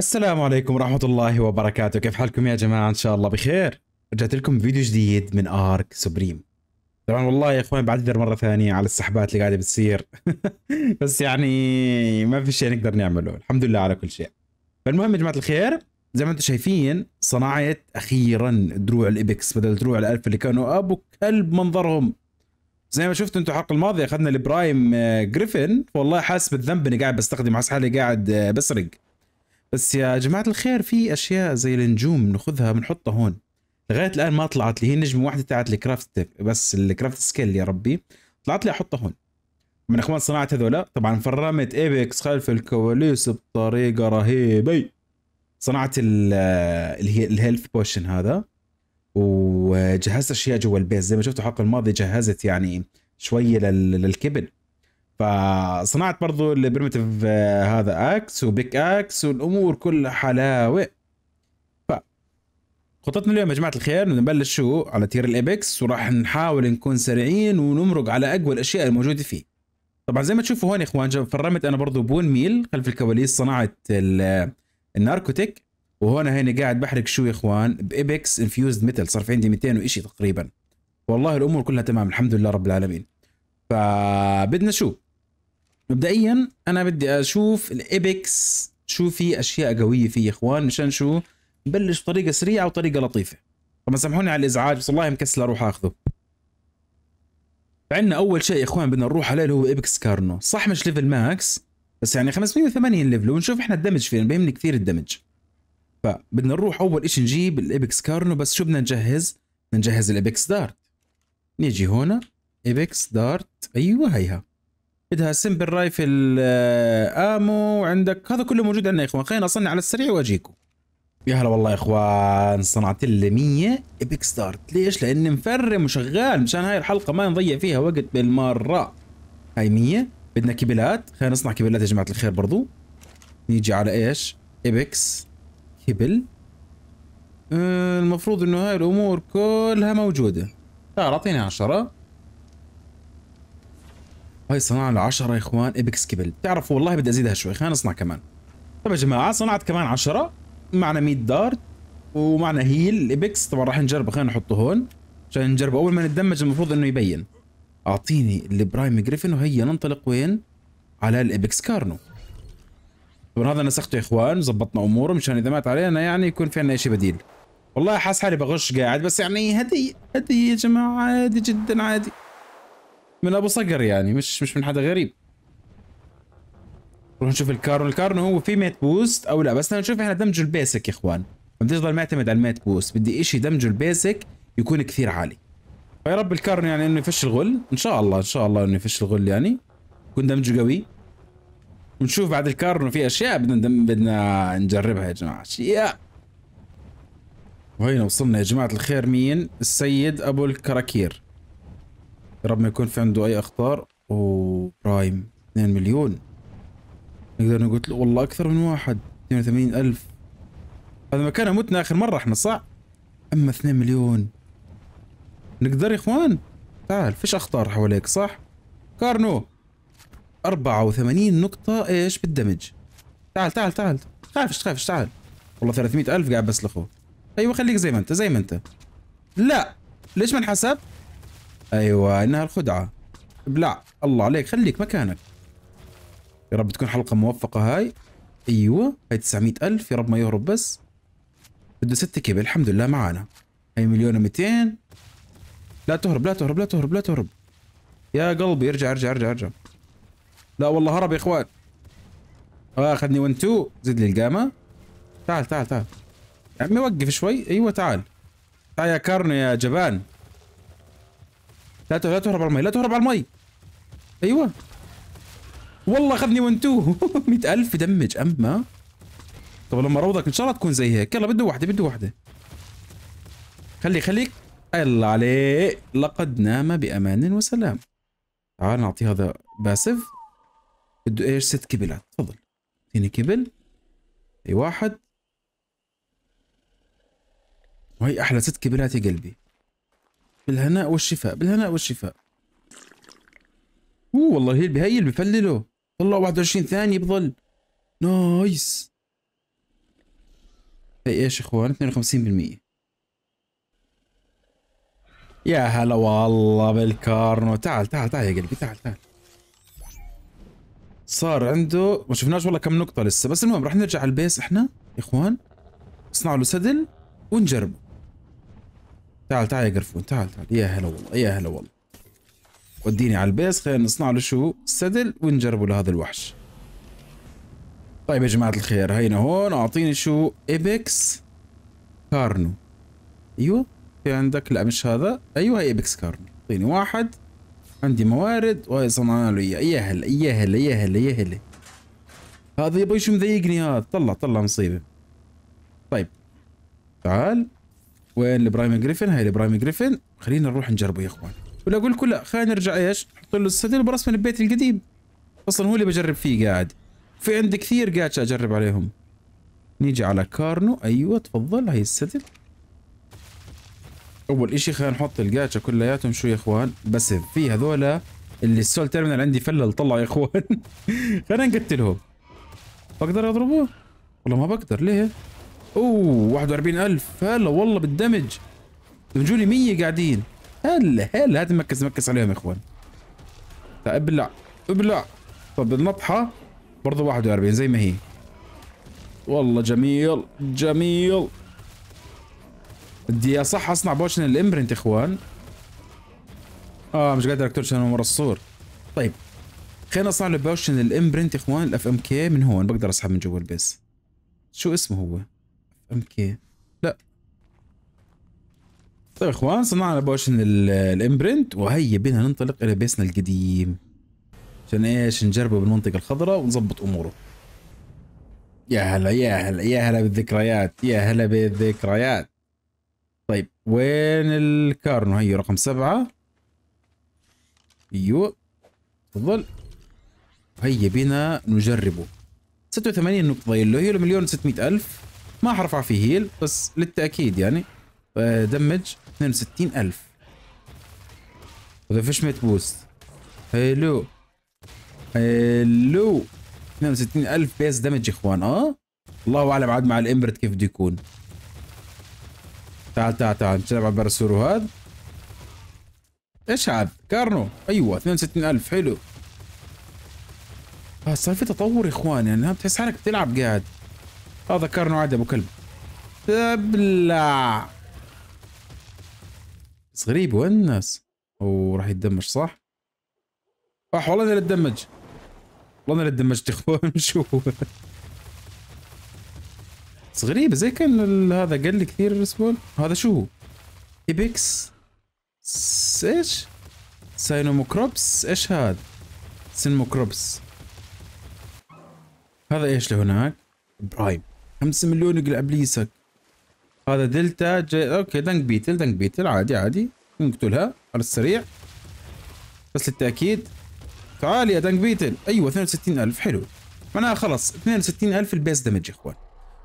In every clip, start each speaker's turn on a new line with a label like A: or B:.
A: السلام عليكم ورحمة الله وبركاته كيف حالكم يا جماعة إن شاء الله بخير رجعت لكم فيديو جديد من آرك سوبريم طبعا والله يا اخوان بعتذر مرة ثانية على السحبات اللي قاعدة بتصير بس يعني ما في شيء نقدر نعمله الحمد لله على كل شيء فالمهم يا جماعة الخير زي ما انتم شايفين صنعت اخيرا دروع الابكس بدل دروع الالف اللي كانوا ابو كلب منظرهم زي ما شفتوا انتم الحلقه الماضيه اخذنا البرايم جريفن آه، والله حاسس بالذنب اني قاعد بستخدم حاسس حالي قاعد آه، بسرق بس يا جماعة الخير في أشياء زي النجوم ناخذها بنحطها هون لغاية الآن ما طلعت لي هي النجمة واحدة تاعت الكرافت بس الكرافت سكيل يا ربي طلعت لي أحطها هون من أخوان صناعة هذولا طبعا فرمت ايبكس خلف الكواليس بطريقة رهيبة صنعت آه، اللي هي الهيلث بوشن هذا وجهزت اشياء جوا البيت زي ما شفتوا الحلقه الماضيه جهزت يعني شويه للكبد فصنعت برضو البريمتيف آه، هذا اكس وبيك اكس والامور كلها حلاوه ف خطتنا اليوم يا جماعه الخير نبلش شو على تير الايبكس وراح نحاول نكون سريعين ونمرق على اقوى الاشياء الموجوده فيه طبعا زي ما تشوفوا هون يا اخوان فرمت انا برضو بون ميل خلف الكواليس صنعت آه، الناركوتيك وهون هيني قاعد بحرق شو يا اخوان بابكس انفيوزد ميتال صار في عندي 200 وشيء تقريبا والله الامور كلها تمام الحمد لله رب العالمين فبدنا شو مبدئيا انا بدي اشوف الايبكس شو في اشياء قويه فيه يا اخوان مشان شو نبلش بطريقه سريعه وطريقه لطيفه طبعا سامحوني على الازعاج بس والله مكسل اروح اخذه فعندنا اول شيء يا اخوان بدنا نروح عليه اللي هو ايبكس كارنو صح مش ليفل ماكس بس يعني 580 ليفل ونشوف احنا الدمج فين بيهمني كثير الدمج فبدنا نروح اول شيء نجيب الايبكس كارنو بس شو بدنا نجهز بدنا نجهز الايبكس دارت نيجي هنا ايبكس دارت ايوه هيها بدها سمبل رايفل امو وعندك هذا كله موجود عندنا يا اخوان خلينا اصنع على السريع واجيكم يا هلا والله يا اخوان صنعت لي 100 ايبك ستارت ليش لان مفرم وشغال مشان هاي الحلقه ما نضيع فيها وقت بالمره هاي 100 بدنا كبلات خلينا نصنع كبلات يا جماعه الخير برضو نيجي على ايش ايبكس كبل آه، المفروض انه هاي الامور كلها موجوده تعال اعطيني 10 هاي صنعنا العشرة يا اخوان ابكس كبل تعرفوا والله بدي ازيدها شوي خلينا نصنع كمان طيب يا جماعة صنعت كمان عشرة معنا 100 دارت ومعنا هيل الابكس طبعا راح نجربه خلينا نحطه هون عشان نجربه اول ما نتدمج المفروض انه يبين اعطيني البرايم جريفن وهيا ننطلق وين على الابكس كارنو طبعا هذا نسخته يا اخوان زبطنا اموره مشان اذا مات علينا يعني يكون في عندنا شيء بديل والله حاسس حالي بغش قاعد بس يعني هدي هدي يا جماعه عادي جدا عادي من ابو صقر يعني مش مش من حدا غريب نروح نشوف الكارنو الكارنو هو في ميت بوست او لا بس نشوف احنا دمجه البيسك يا اخوان ما بدي اضل معتمد على الميت بوست بدي اشي دمجه البيسك يكون كثير عالي فيا رب الكارنو يعني انه يفش الغل ان شاء الله ان شاء الله انه يفش الغل يعني يكون دمجه قوي ونشوف بعد الكارنو في اشياء بدنا بدنا نجربها يا جماعه اشياء وهنا وصلنا يا جماعه الخير مين السيد ابو الكراكير رب ما يكون في عنده اي اخطار وبرايم 2 مليون نقدر نقول له والله اكثر من واحد 82 الف هذا مكانه متنا اخر مره احنا صح اما 2 مليون نقدر يا اخوان تعال فيش اخطار حواليك صح كارنو 84 نقطة ايش بالدمج تعال تعال تعال تخافش تخافش تعال والله 300 ألف قاعد بسلخه أيوة خليك زي ما أنت زي ما أنت لا ليش ما انحسب ايوه انها الخدعه ابلع الله عليك خليك مكانك يا رب تكون حلقه موفقه هاي ايوه هاي 900 الف يا رب ما يهرب بس بده ست كيبل الحمد لله معانا هاي مليون و200 لا تهرب لا تهرب لا تهرب لا تهرب يا قلبي ارجع ارجع ارجع ارجع لا والله هرب يا اخوان آه، اخذني 1 2 زد لي القامه تعال تعال تعال يا عمي وقف شوي ايوه تعال تعال يا كارنو يا جبان لا لا تهرب على المي لا تهرب على المي ايوه والله اخذني 1 تو 100000 دمج اما طب لما اروضك ان شاء الله تكون زي هيك يلا بده واحده بده واحده خلي خليك الله عليه لقد نام بامان وسلام تعال نعطي هذا باسف بده ايش ست كبلات تفضل اعطيني كبل اي واحد وهي احلى ست كبلات يا قلبي بالهناء والشفاء بالهناء والشفاء اوه والله هي هي اللي بفلله طلع 21 ثانية بظل نايس هي ايش اخوان 52% يا هلا والله بالكارنو تعال تعال تعال يا قلبي تعال تعال صار عنده ما شفناش والله كم نقطة لسه بس المهم رح نرجع على البيس احنا اخوان نصنع له سدل ونجربه تعال تعال يا قرفون تعال تعال يا هلا والله يا هلا والله وديني على البيس خلينا نصنع له شو سدل ونجربه لهذا الوحش طيب يا جماعة الخير هينا هون اعطيني شو ايبكس كارنو ايوه في عندك لا مش هذا ايوه هي ايبكس كارنو اعطيني واحد عندي موارد وهي صنعنا له اياه يا هلا يا هلا يا هلا يا هلا هذا يا شو مضايقني هذا طلع طلع مصيبة طيب تعال وين البرايم جريفن هاي البرايم جريفن خلينا نروح نجربه يا اخوان ولا اقول لكم لا خلينا نرجع ايش نحط له السدل من البيت القديم اصلا هو اللي بجرب فيه قاعد في عندي كثير قاعد اجرب عليهم نيجي على كارنو ايوه تفضل هاي السدل اول اشي خلينا نحط القاتشا كلياتهم شو يا اخوان بس في هذولا اللي السول تيرمينال عندي فلل طلع يا اخوان خلينا نقتلهم بقدر اضربه والله ما بقدر ليه اوه 41000 هلا والله بالدمج دمجوني لي 100 قاعدين هلا هلا هات مركز مركز عليهم يا اخوان ابلع ابلع طب النطحه برضه 41 زي ما هي والله جميل جميل بدي صح اصنع بوشن الامبرنت اخوان اه مش قادر اكتبش انا ورا الصور طيب خلينا اصنع له بوشن الامبرنت اخوان الاف ام كي من هون بقدر اسحب من جوا البيس شو اسمه هو اوكي لا طيب يا اخوان صنعنا بوشن الامبرنت وهيا بنا ننطلق الى بيسنا القديم عشان ايش نجربه بالمنطقة الخضراء ونظبط اموره يا هلا يا هلا يا هلا بالذكريات يا هلا بالذكريات طيب وين الكارنو هي رقم سبعة ايوه تفضل هيا بنا نجربه 86 نقطة ضايل له هي مليون 600 ألف ما حرفع فيه هيل بس للتأكيد يعني دمج 62000 وذا ميت بوست حلو حلو 62000 بيس دمج يا اخوان اه الله اعلم عاد مع الامبرت كيف بده يكون تعال تعال تعال نلعب على البرسور هذا ايش هذا؟ كارنو ايوه 62000 حلو آه، صار في تطور يا اخوان يعني بتحس حالك بتلعب قاعد آه، كارنو عادي ابو كلب تبلع بس غريب وين الناس راح يتدمج صح صح آه، والله انا اتدمج والله انا اتدمجت اخوان شو بس غريبه زي كان هذا قال لي كثير الاسبوع هذا شو ايبكس ايش ساينوموكروبس ايش هذا سينموكروبس هذا ايش لهناك برايم 5 مليون يقلع بليسك هذا دلتا جاي اوكي دنك بيتل دنك بيتل عادي عادي نقتلها على السريع بس للتاكيد تعال يا دنك بيتل ايوه 62000 حلو معناها خلص 62000 البيس دمج يا اخوان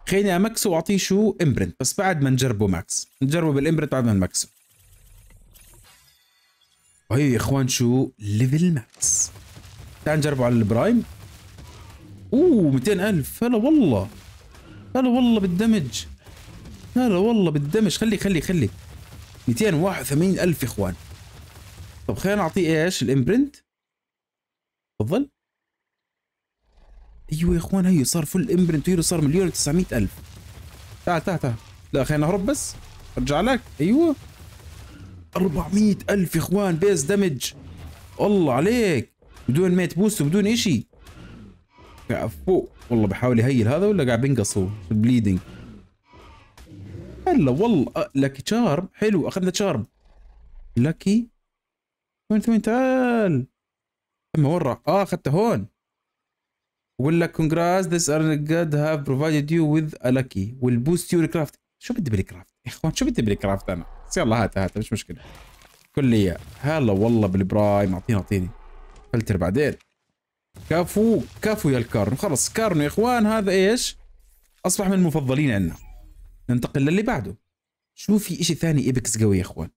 A: خليني امكسه واعطيه شو امبرنت بس بعد ما نجربه ماكس نجربه بالامبرنت بعد ما نمكسه وهي يا اخوان شو ليفل ماكس تعال نجربه على البرايم اوه 200000 هلا والله لا والله بالدمج لا لا والله بالدمج خلي خلي خلي 281 ألف يا إخوان طب خلينا نعطيه إيش الإمبرنت تفضل أيوة يا إخوان هي صار فل إمبرنت هيرو صار مليون و ألف تعال تعال تعال لا خلينا نهرب بس أرجع لك أيوة 400 ألف يا إخوان بيس دمج الله عليك بدون ميت بوست وبدون إشي كفو والله بحاول يهيل هذا ولا قاعد بينقص بليدنج هلا والله لك أه، تشارم حلو اخذنا تشارم لكي وين وين تعال اما ورا اه اخذته هون ولا لك كونجراس ذيس ار جاد هاف بروفايدد يو وذ ا لكي ويل بوست يور كرافت شو بدي بالكرافت يا اخوان شو بدي بالكرافت انا بس يلا هات هات مش مشكله كليه هلا والله بالبرايم اعطيني اعطيني فلتر بعدين كفو كفو يا الكارنو خلص كارنو يا اخوان هذا ايش اصبح من المفضلين عندنا ننتقل للي بعده شو في اشي ثاني ايبكس قوي يا اخوان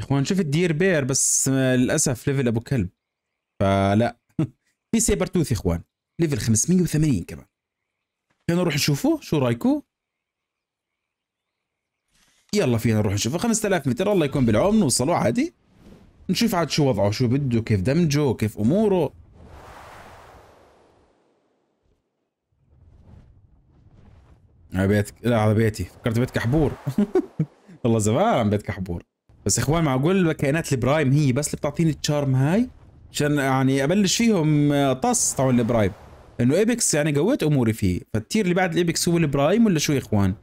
A: يا اخوان شفت دير بير بس آه، للاسف ليفل ابو كلب فلا في سيبر توث يا اخوان ليفل 580 كمان خلينا نروح نشوفه شو رايكم يلا فينا نروح نشوفه 5000 متر الله يكون بالعون نوصله عادي نشوف عاد شو وضعه شو بده كيف دمجه كيف اموره على بيت لا على بيتي فكرت بيت كحبور والله زمان عن بيت كحبور بس اخوان معقول الكائنات البرايم هي بس اللي بتعطيني التشارم هاي عشان يعني ابلش فيهم آه، طص تبع البرايم انه ايبكس يعني قويت اموري فيه فالتير اللي بعد الايبكس هو البرايم ولا شو يا اخوان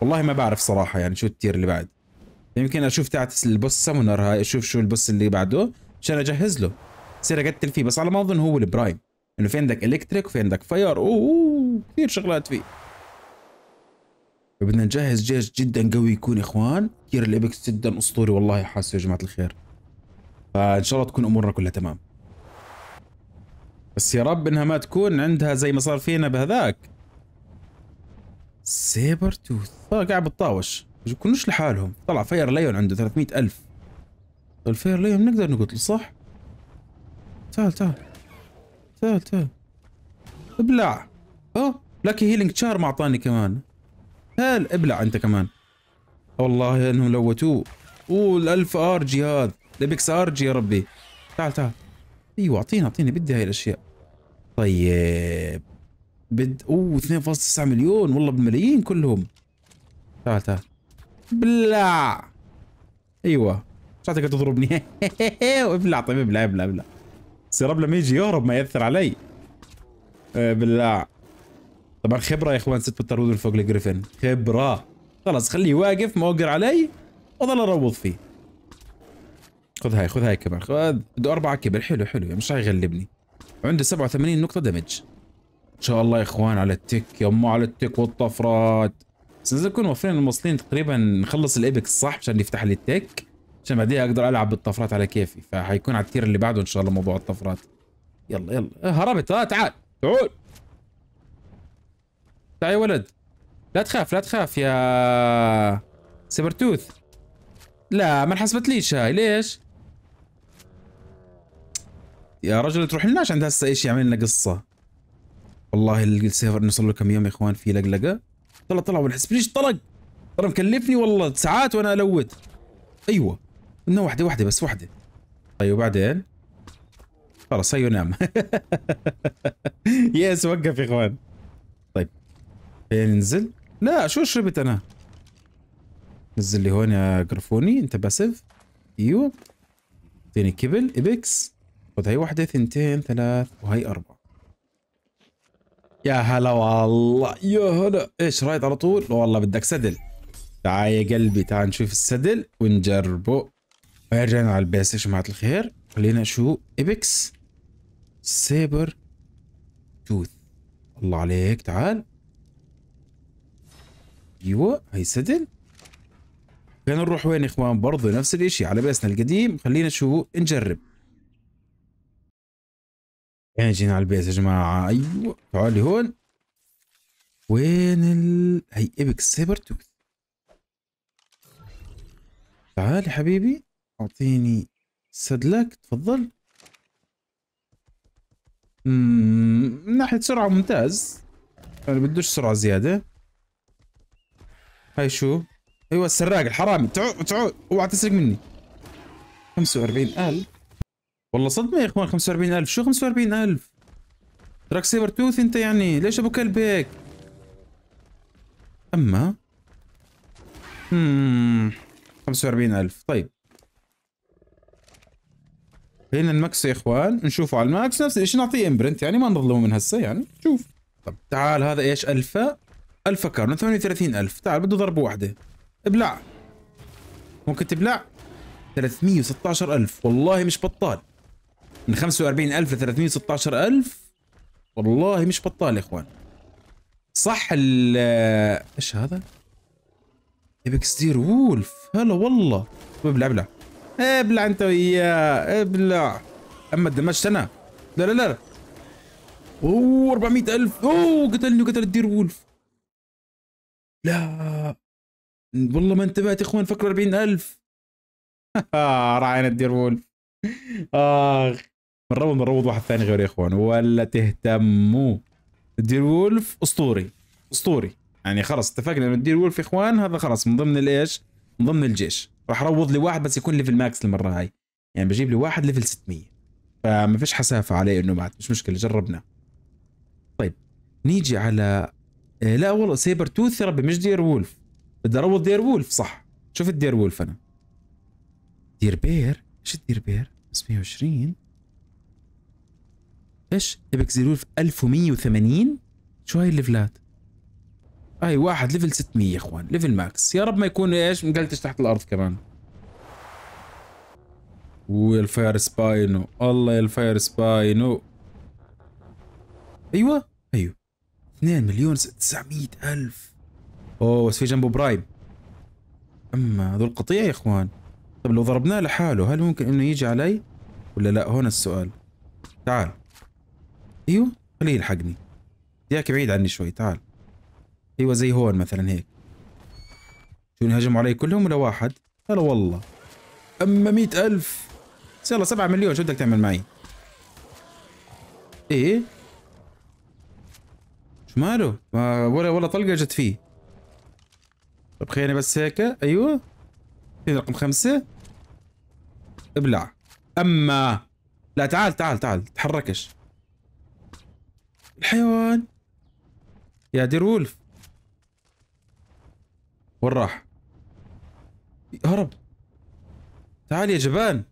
A: والله ما بعرف صراحه يعني شو التير اللي بعد يمكن اشوف تاعت البوس سامونر هاي اشوف شو البوس اللي بعده عشان اجهز له بصير اقتل فيه بس على ما اظن هو البرايم انه في عندك الكتريك وفي عندك فاير اوه كثير شغلات فيه فبدنا نجهز جيش جدا قوي يكون اخوان كثير الابكس جدا اسطوري والله حاسه يا جماعه الخير فان شاء الله تكون امورنا كلها تمام بس يا رب انها ما تكون عندها زي ما صار فينا بهذاك سيبر توث آه، قاعد بتطاوش كلش لحالهم طلع فاير ليون عنده 300 ألف الفاير طيب ليون نقدر نقتله صح تعال تعال تعال تعال ابلع اوه لكي هيلينج تشار ما اعطاني كمان هل ابلع انت كمان والله انهم لوتوه اوه الالف ارجي هذا الابكس ارجي يا ربي تعال تعال ايوه اعطيني اعطيني بدي هاي الاشياء طيب بد اوه 2.9 مليون والله بالملايين كلهم تعال تعال ابلع ايوه شفتك تضربني ابلع طيب ابلع ابلع ابلع السراب لما يجي يهرب ما ياثر علي ابلع آه، طبعا خبره يا اخوان ست بالطرود فوق الجريفن خبره خلاص خليه واقف موقر علي وظل اروض فيه خذ هاي خذ هاي كمان خذ بده أربعة كبر حلو حلو مش حيغلبني وعنده 87 نقطة دمج إن شاء الله يا إخوان على التك يما على التك والطفرات بس اذا نكون موفرين المواصلين تقريبا نخلص الايبكس صح عشان يفتح لي التك عشان بعديها اقدر العب بالطفرات على كيفي فحيكون على التير اللي بعده ان شاء الله موضوع الطفرات يلا يلا آه، هربت اه تعال تعال تعال يا ولد لا تخاف لا تخاف يا سبرتوث لا ما انحسبتليش هاي ليش يا رجل تروح لناش عند هسه ايش يعمل لنا قصه والله السيرفر نوصل له كم يوم يا اخوان في لقلقه طلع طلع ما نحسبليش طلق ترى مكلفني والله ساعات وانا الوت ايوه انه واحده واحده بس واحده طيب وبعدين خلاص هيو نام يس وقف يا اخوان طيب ننزل لا شو شربت انا نزل لي هون يا جرفوني انت باسف ايوه اعطيني كبل ابكس خذ هي واحده ثنتين ثلاث وهي اربعه يا هلا والله يا هلا ايش رايد على طول والله بدك سدل تعال يا قلبي تعال نشوف السدل ونجربه رجعنا على البيس يا جماعه الخير خلينا شو ايبكس سيبر توث الله عليك تعال ايوه هي سدل خلينا نروح وين يا اخوان برضه نفس الاشي على بيسنا القديم خلينا شو نجرب يعني جينا على البيت يا جماعة أيوة تعالي هون وين ال هي إبك سيبر توث تعالي حبيبي أعطيني سدلك تفضل مم. من ناحية سرعة ممتاز أنا بدوش سرعة زيادة هاي شو أيوة السراق الحرامي تعود تعود أوعى تسرق مني 45000 ألف والله صدمة يا اخوان 45000 شو 45000 تراك سيبر توث انت يعني ليش ابو كلب هيك اما اممم 45000 طيب هنا الماكس يا اخوان نشوفه على الماكس نفس الشيء نعطيه امبرنت يعني ما نظلمه من هسه يعني شوف طب تعال هذا ايش الفا الفا كارنو 38000 تعال بده ضربه واحده ابلع ممكن تبلع 316000 والله مش بطال من 45000 ل 316000 والله مش بطال يا اخوان صح ال ايش هذا؟ ايبكس دير وولف هلا والله ابلع ابلع ابلع انت وياه ابلع اما دمجت انا لا لا لا اوه 400000 اوه قتلني وقتل الدير وولف لا والله ما انتبهت يا اخوان فكر 40000 راعينا الدير وولف اخ بنروض بنروض واحد ثاني غير يا اخوان ولا تهتموا دير وولف اسطوري اسطوري يعني خلاص اتفقنا انه دير وولف اخوان هذا خلاص من ضمن الايش؟ من ضمن الجيش راح روض لي واحد بس يكون ليفل ماكس المره هاي يعني بجيب لي واحد ليفل 600 فما فيش حسافه عليه انه مات مش مشكله جربنا طيب نيجي على آه، لا والله سيبر توث ربي مش دير وولف بدي اروض دير وولف صح شفت دير وولف انا دير بير ايش الدير بير 520 ايش ابيك في 1180 شو هاي الليفلات هاي واحد ليفل 600 يا اخوان ليفل ماكس يا رب ما يكون ايش مقلتش تحت الارض كمان الفاير سباينو الله يا الفاير سباينو ايوه ايوه 2 مليون 900 الف اوه بس في جنبه برايم اما هذول قطيع يا اخوان طب لو ضربناه لحاله هل ممكن انه يجي علي ولا لا هون السؤال تعال ايوه خليه يلحقني ياك بعيد عني شوي تعال ايوه زي هون مثلا هيك شو هجموا علي كلهم ولا واحد هلا والله اما مئة الف يلا سبعة مليون شو بدك تعمل معي ايه شو ماله ما ولا ولا طلقة جت فيه طب خليني بس هيك ايوه في رقم خمسة ابلع اما لا تعال تعال تعال تحركش الحيوان يا دير وولف وين راح؟ هرب تعال يا جبان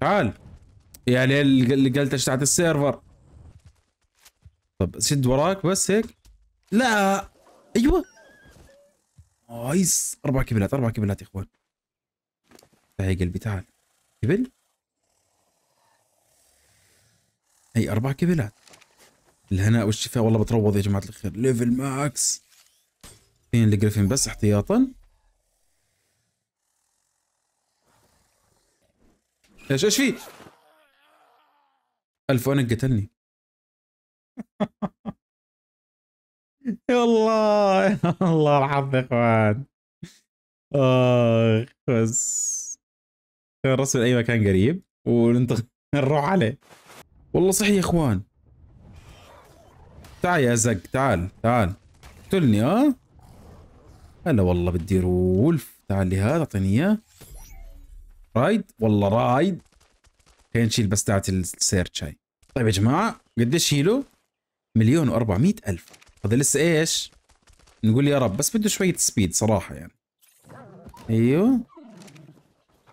A: تعال يا ليل اللي قلت تحت السيرفر طب سد وراك بس هيك لا ايوه نايس اربع كبلات اربع كبلات يا اخوان تعال يا قلبي تعال كبل هي اربع كبلات الهناء والشفاء والله بتروض يا جماعه الخير ليفل ماكس فين الجريفن بس احتياطا ايش ايش في؟ الف وانا قتلني يا الله يا الله الحظ يا اخوان اخ آه، بس الرسم اي مكان قريب ونروح عليه والله صحي يا اخوان تعال يا زق تعال تعال قتلني ها هلا والله بدي رولف تعال لي هذا اعطيني اياه رايد والله رايد خلينا نشيل بس تاعت السيرش هاي طيب يا جماعه قديش هيلو؟ مليون و400 الف هذا لسه ايش؟ نقول يا رب بس بده شويه سبيد صراحه يعني ايوه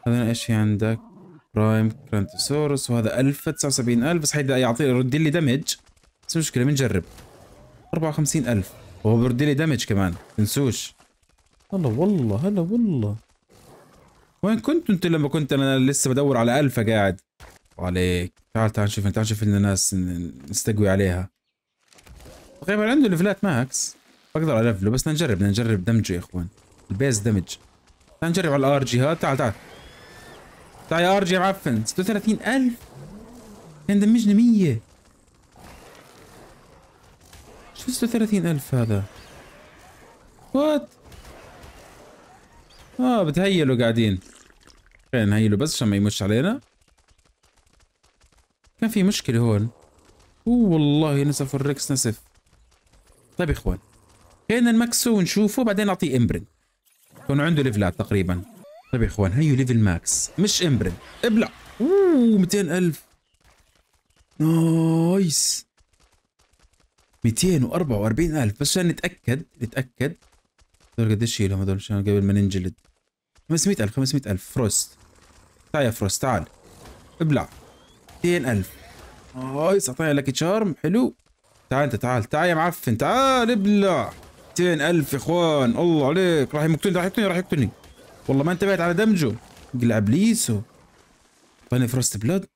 A: هذا ايش في عندك؟ برايم كرانتوسورس وهذا 1000 79000 بس حيبدا يعطي يرد لي دمج بس مشكله بنجرب 54000 وهو بيرد لي دمج كمان تنسوش هلا والله هلا والله وين كنت انت لما كنت انا لسه بدور على الفا قاعد عليك تعال تعال نشوف تعال نشوف لنا ناس نستقوي عليها تقريبا عنده ليفلات ماكس بقدر الفله بس نجرب نجرب دمجه يا اخوان البيز دمج تعال نجرب على الار جي هذا تعال تعال بتاع يا ار جي معفن 36000 كان دمجنا 100 شو 36000 هذا وات اه بتهيلوا قاعدين خلينا نهيلوا بس عشان ما يمش علينا كان في مشكلة هون اوه والله نسف الركس نسف طيب يا اخوان خلينا نمكسه ونشوفه بعدين نعطيه امبرن كون عنده ليفلات تقريبا طيب يا اخوان هيو ليفل ماكس مش امبرن ابلع إيه، اوه 200000 نايس 244000 بس عشان نتاكد نتاكد هذول قديش ايش هذول عشان قبل ما ننجلد 500000 500000 فروست تعال يا فروست تعال ابلع إيه، 200000 نايس اعطينا لك تشارم حلو تعال انت تعال تعال يا معفن تعال ابلع إيه، 200000 يا اخوان الله عليك راح يقتلني راح يقتلني راح يقتلني والله ما انتبهت على دمجه قلع ابليسه اعطاني فرست بلاد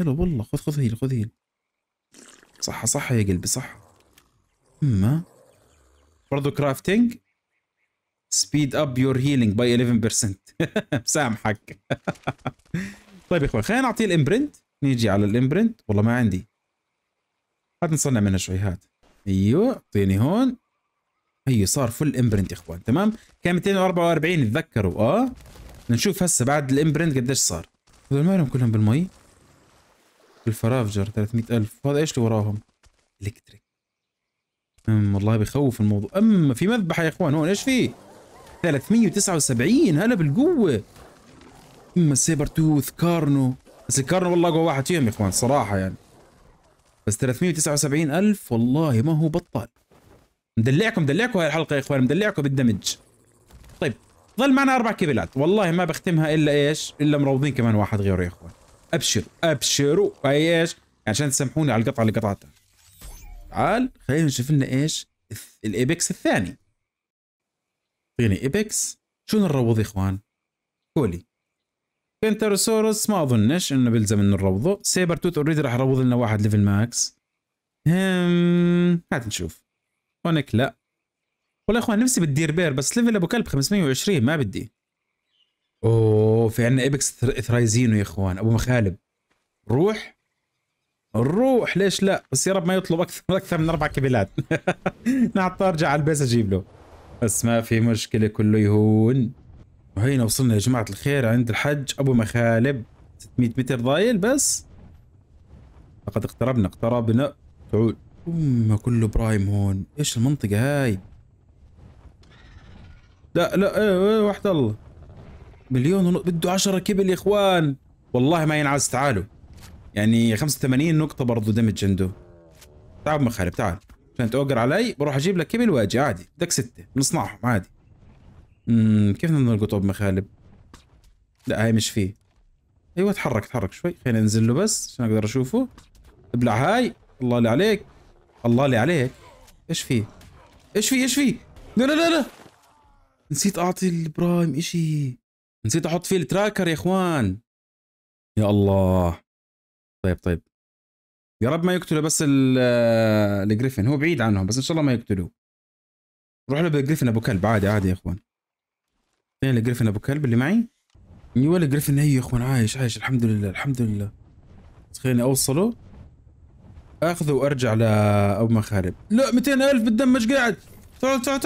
A: يلا والله خذ خذ هيل خذ هيل صح صح يا قلبي صح اما برضه كرافتنج سبيد اب يور هيلينج باي 11% مسامحك طيب يا اخوان خلينا نعطيه الامبرنت نيجي على الامبرنت والله ما عندي هات نصنع منها شوي هات ايوه اعطيني هون هي صار فل امبرنت يا اخوان تمام كان 244 تذكروا اه نشوف هسه بعد الامبرنت قديش صار هذول مالهم كلهم بالمي الفرافجر 300000 وهذا ايش اللي وراهم الكتريك امم والله بخوف الموضوع اما في مذبحه يا اخوان هون ايش في 379 هلا بالقوه اما سيبر توث كارنو بس الكارنو والله اقوى واحد فيهم يا اخوان صراحه يعني بس 379000 والله ما هو بطال مدلعكم مدلعكم هاي الحلقه يا اخوان مدلعكم بالدمج طيب ظل معنا اربع كيبلات والله ما بختمها الا ايش الا مروضين كمان واحد غيره يا اخوان ابشروا ابشروا اي ايش عشان تسمحوني على القطعه اللي قطعتها تعال خلينا نشوف لنا ايش الايبكس الثاني اعطيني ايبكس شو نروض يا اخوان كولي كنتروسورس ما اظنش انه بيلزم انه نروضه سيبر توت اوريدي راح يروض لنا واحد ليفل ماكس هم هات نشوف هونك لا والله يا اخوان نفسي بدي بير بس ليفل ابو كلب 520 ما بدي اوه في عندنا ايبكس ثرايزينو يا اخوان ابو مخالب روح روح ليش لا بس يا رب ما يطلب اكثر اكثر من اربع كبيلات نعطى ارجع على البيس اجيب له بس ما في مشكله كله يهون وهينا وصلنا يا جماعه الخير عند الحج ابو مخالب 600 متر ضايل بس لقد اقتربنا اقتربنا تعود أم كله برايم هون إيش المنطقة هاي لا لا ايه ايه وحد الله مليون ونص بده 10 كبل يا اخوان والله ما ينعز تعالوا يعني 85 نقطة برضه دمج عنده تعال مخالب تعال عشان توقر علي بروح اجيب لك كبل واجي عادي بدك ستة بنصنعهم عادي اممم كيف بدنا نلقطه بمخالب؟ لا هاي مش فيه ايوه تحرك تحرك شوي خلينا ننزل له بس عشان اقدر اشوفه ابلع هاي الله اللي عليك الله لي عليك ايش في ايش في ايش في لا لا لا لا نسيت اعطي البرايم اشي نسيت احط فيه التراكر يا اخوان يا الله طيب طيب يا رب ما يقتلوا بس آه، الجريفن هو بعيد عنهم بس ان شاء الله ما يقتلوه روح له بالجريفن ابو كلب عادي عادي يا اخوان فين الجريفن ابو كلب اللي معي ايوه الجريفن هي يا اخوان عايش عايش الحمد لله الحمد لله خليني اوصله اخذه وارجع لابو مخارب لا 200000 بتدمج قاعد تعال تعال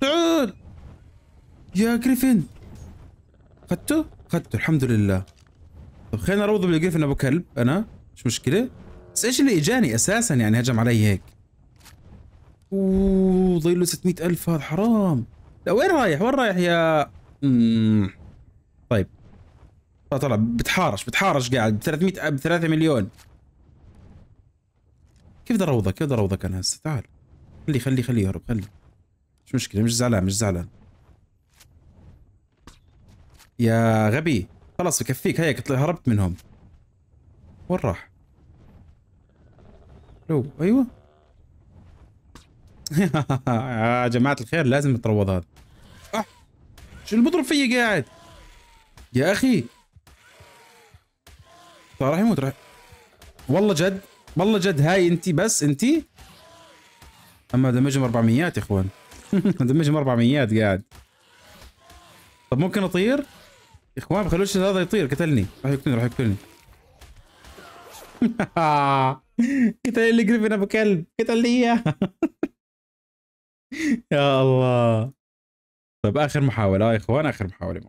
A: تعال يا جريفن خدته خدته الحمد لله طب خلينا اروضه بالجريفن ابو كلب انا مش مشكله بس ايش اللي اجاني اساسا يعني هجم علي هيك اوه ضايل له 600000 هذا حرام لا وين رايح وين رايح يا مم. طيب طلع بتحارش بتحارش قاعد ب 300 ب 3 مليون كيف بدي اروضك كيف بدي اروضك انا هسه تعال خلي خلي خليه يهرب خلي مش مشكله مش زعلان مش زعلان يا غبي خلص بكفيك هيك هربت منهم وين راح لو ايوه يا جماعه الخير لازم تروض هذا أح. أه. شو اللي بضرب فيي قاعد يا اخي طيب راح يموت راح والله جد والله جد هاي انت بس انت اما دمجهم 400 يا اخوان دمجهم 400 قاعد طب ممكن اطير يا اخوان بخلوش هذا يطير قتلني راح يقتلني راح يقتلني قتل لي قريب ابو كلب قتل لي اياه يا الله طيب اخر محاوله يا آه، اخوان اخر محاوله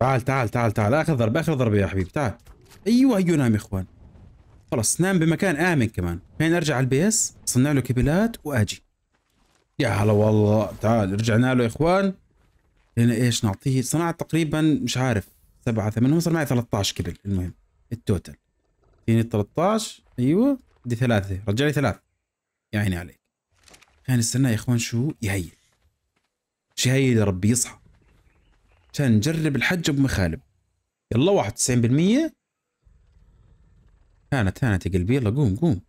A: تعال تعال تعال تعال اخر ضربه اخر ضربه يا حبيبي تعال ايوه ايوه نام يا اخوان خلص نام بمكان آمن كمان الحين أرجع على البيس صنع له كبلات وأجي يا هلا والله تعال رجعنا له يا إخوان هنا إيش نعطيه صنع تقريبا مش عارف سبعة ثمانية صار معي 13 كبل المهم التوتل يعني 13 ايوه بدي ثلاثة رجع لي ثلاث يا عيني عليك خلينا نستنى يا اخوان شو يهيل شو يهيل يا ربي يصحى عشان نجرب الحج ابو مخالب يلا 91% هانت هانت يا قلبي يلا قوم قوم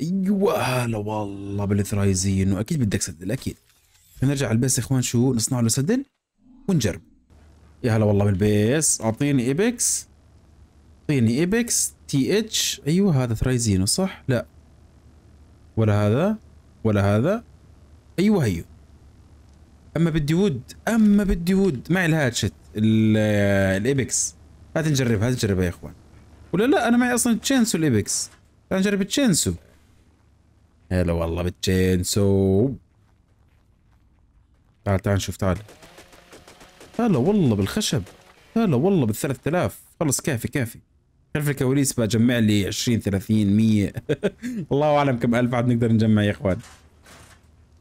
A: ايوه هلا والله بالثرايزين واكيد بدك سدل اكيد نرجع على البيس يا اخوان شو نصنع له سدل ونجرب يا هلا والله بالبيس اعطيني ايبكس اعطيني ايبكس تي اتش ايوه هذا ثرايزينو صح لا ولا هذا ولا هذا ايوه هيو اما بدي وود اما بدي وود معي الهاتشت الايبكس هات نجربها هات نجرب يا اخوان ولا لا انا معي اصلا تشينسو الايبكس تعال نجرب تشينسو هلا والله بالتشينسو تعال تعال نشوف تعال هلا والله بالخشب هلا والله بال 3000 خلص كافي كافي خلف الكواليس بجمع لي 20 30 100 الله اعلم كم الف عاد نقدر نجمع يا اخوان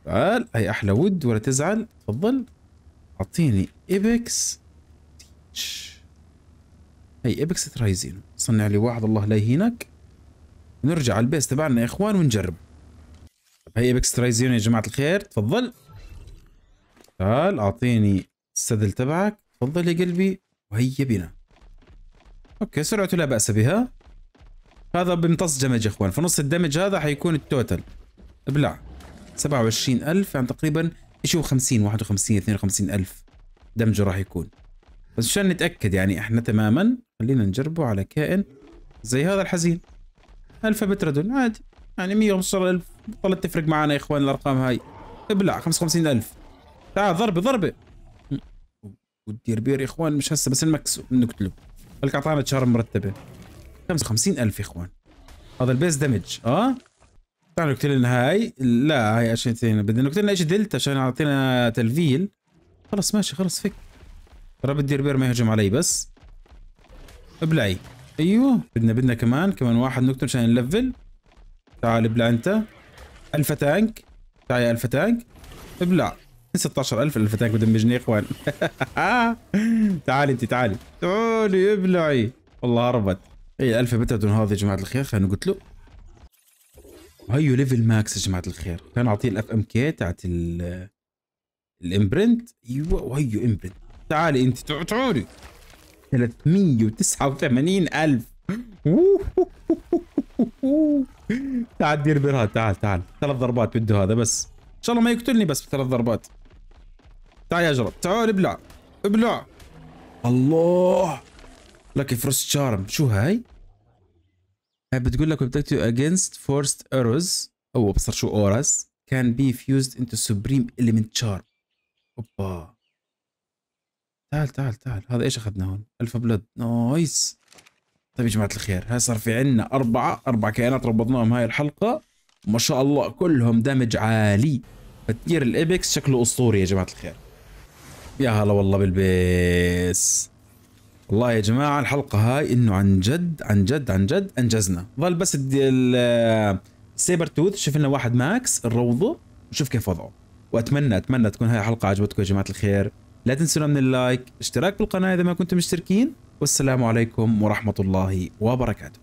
A: تعال هي احلى ود ولا تزعل تفضل اعطيني ايبكس هي ابيكس ترايزينو صنع لي واحد الله لا يهينك نرجع على البيس تبعنا يا اخوان ونجرب هي ابيكس ترايزينو يا جماعه الخير تفضل تعال اعطيني السدل تبعك تفضل يا قلبي وهيا بنا اوكي سرعته لا باس بها هذا بيمتص دمج يا اخوان فنص الدمج هذا حيكون التوتال ابلع 27000 يعني تقريبا شيء 50 51 52000 دمجه راح يكون بس عشان نتأكد يعني احنا تماما خلينا نجربه على كائن زي هذا الحزين ألف بتردن عادي يعني 115 ألف بطلت تفرق معنا يا إخوان الأرقام هاي ابلع 55 ألف تعال ضربة ضربة ودير بير يا إخوان مش هسه بس نمكسه نقتله خليك أعطانا شهر مرتبة 55 ألف يا إخوان هذا البيس دمج اه تعال نقتل لنا هاي لا هاي عشان بدنا نقتل لنا ايش دلتا عشان يعطينا تلفيل خلص ماشي خلص فك رب الديربير ما يهجم علي بس ابلعي ايوه بدنا بدنا كمان كمان واحد نقطة عشان نلفل تعال ابلع انت الفا تانك تعال يا الفا تانك ابلع 16000 الفا تانك بدمجني يا اخوان تعالي انت تعالي تعالي ابلعي والله هربت اي الفا بتعدن هذا يا جماعه الخير خلينا قلت له وهيو ليفل ماكس يا جماعه الخير كان اعطيه الاف ام كي تاعت الامبرنت ايوه وهيو أيوه، امبرنت تعالي انت تعطوني 389 الف تعال دير برهان تعال تعال ثلاث ضربات بده هذا بس ان شاء الله ما يقتلني بس بثلاث ضربات تعال يا جرب تعال ابلع ابلع الله لك فرست شارم شو هاي بتقول لك بدك تو اجينست فورست arrows او بصر شو اورس كان بي فيوزد انتو سوبريم اليمنت شارم اوبا تعال تعال تعال هذا ايش اخذنا هون الفا بلد نايس طيب يا جماعه الخير هاي صار في عنا اربعه اربع كائنات ربطناهم هاي الحلقه ما شاء الله كلهم دمج عالي فتير الايبكس شكله اسطوري يا جماعه الخير يا هلا والله بالبيس والله يا جماعه الحلقه هاي انه عن جد عن جد عن جد انجزنا ظل بس السيبر توث شفنا واحد ماكس الروضه وشوف كيف وضعه واتمنى اتمنى تكون هاي الحلقه عجبتكم يا جماعه الخير لا تنسونا من اللايك اشتراك بالقناة إذا ما كنتم مشتركين والسلام عليكم ورحمة الله وبركاته